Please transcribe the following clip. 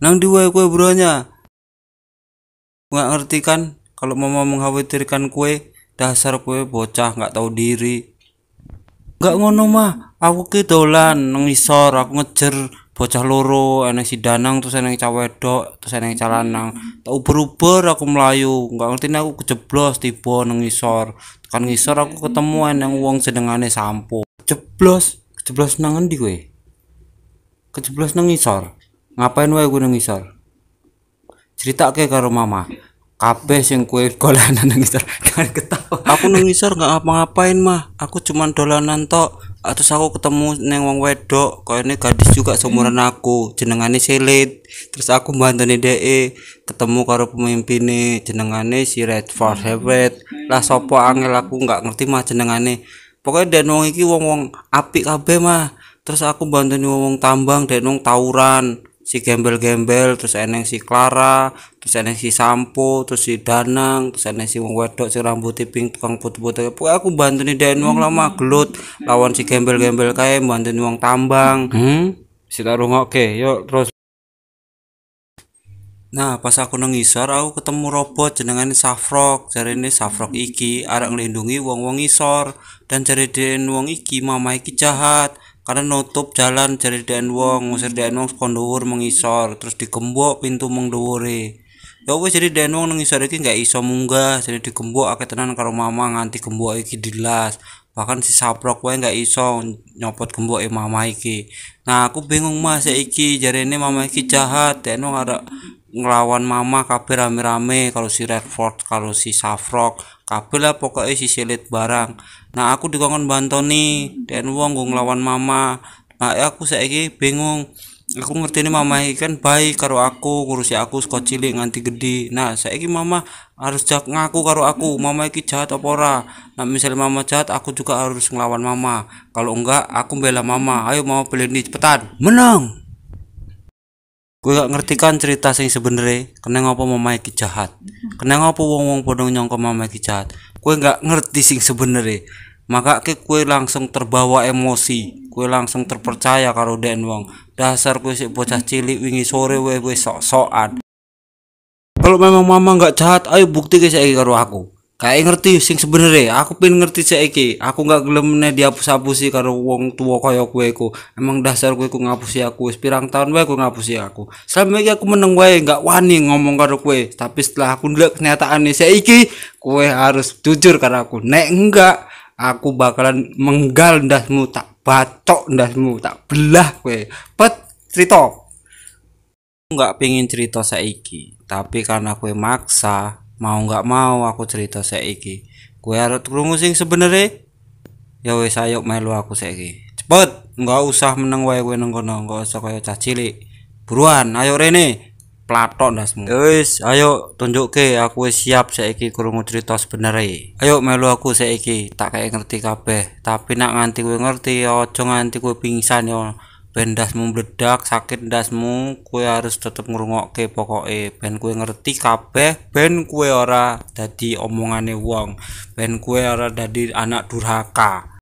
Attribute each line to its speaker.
Speaker 1: nang dua kue bronya nggak ngerti kan kalau mama mengkhawatirkan kue dasar kue bocah nggak tahu diri nggak ngono mah aku ke dolan nang aku ngejer bocah loro enak si danang terus enak cawedok terus enak calanang tak uber-uber aku melayu nggak ngerti aku kejeblos tiba nang kan ngisor aku ketemu enak uang sedengane sampo kejeblos kejeblos nangan di kue kejeblos nang ngapain wae gue ngisor cerita ke karo mama kabeh sing kue dolanan nang ngisor jangan ketawa aku nang ngisor gak apa ngapain mah aku cuman dolanan tok terus aku ketemu neng wong wedok ini gadis juga seumuran hmm. aku jenengane selit terus aku nih de ketemu karo pemimpin nih jenengane si red for hmm. Herbert lah sopo angel aku nggak ngerti mah jenengane pokoknya dan wong iki wong wong apik kabe mah terus aku bantuin wong, wong tambang dan wong tawuran si gembel-gembel terus eneng si Clara terus eneng si Sampo terus si Danang terus eneng si wong wedok si rambut tiping tukang putu-putu pokoknya aku bantu nih dan wong lama gelut lawan si gembel-gembel kayak bantu wong tambang hmm si tarung oke yuk terus Nah, pas aku nang aku ketemu robot jenengane Safrok. cari ini Safrok iki arek nglindungi wong-wong isor dan cari dia wong iki mama iki jahat karena nutup jalan jari dan wong ngusir dan wong mengisor terus digembok pintu mengduri ya wis jadi den wong nang isor iki gak iso munggah jadi digembok akeh tenan karo mama nganti gembok iki dilas bahkan si saprok wae gak iso nyopot gemboke mama iki nah aku bingung mas ya iki ini mama iki jahat den wong ada ngelawan mama kabeh rame-rame kalau si Redford kalau si Safrok kabeh lah pokoknya si silit barang nah aku dikongkon bantoni dan wong gue ngelawan mama nah aku saiki bingung aku ngerti ini mama ikan baik karo aku ngurusi aku sekolah cilik nganti gede nah saya ini mama harus jak ngaku karo aku mama iki jahat apa ora nah misalnya mama jahat aku juga harus ngelawan mama kalau enggak aku bela mama ayo mama beli ini cepetan menang gue gak ngerti kan cerita sing sebenernya kena ngapa mama iki jahat kena ngapa wong wong podong nyongko mama iki jahat gue gak ngerti sing sebenernya maka ke kue langsung terbawa emosi kue langsung terpercaya karo den wong dasar kue si bocah cilik wingi sore we we sok sokan kalau memang mama nggak jahat ayo bukti ke saya karo aku kayak ngerti sing sebenernya aku pin ngerti saiki aku nggak gelemne dihapus-hapusi karo wong tua kaya kue ku emang dasar kue ku ngapusi aku sepirang tahun wae ku ngapusi aku selama ini aku meneng wae nggak wani ngomong karo kue tapi setelah aku ngeliat kenyataan nih saiki kue harus jujur karo aku nek enggak aku bakalan menggal ndasmu tak bacok ndasmu tak belah kowe pet cerita nggak pingin cerita saiki tapi karena kue maksa mau nggak mau aku cerita saiki kue harus kerungu sing sebenere ya wes ayo melu aku saiki cepet nggak usah meneng wae kue nang kono nggak usah kaya cah buruan ayo rene platok ndas mu wis ayo tunjukke aku siap saiki krungu cerita sebenere ayo melu aku saiki tak kayak ngerti kabeh tapi nak nganti kowe ngerti ojo nganti kowe pingsan yo ben dasmu meledak sakit dasmu kue harus tetep ngrungokke pokoke ben kue ngerti kabeh ben kue ora dadi omongane wong ben kue ora dadi anak durhaka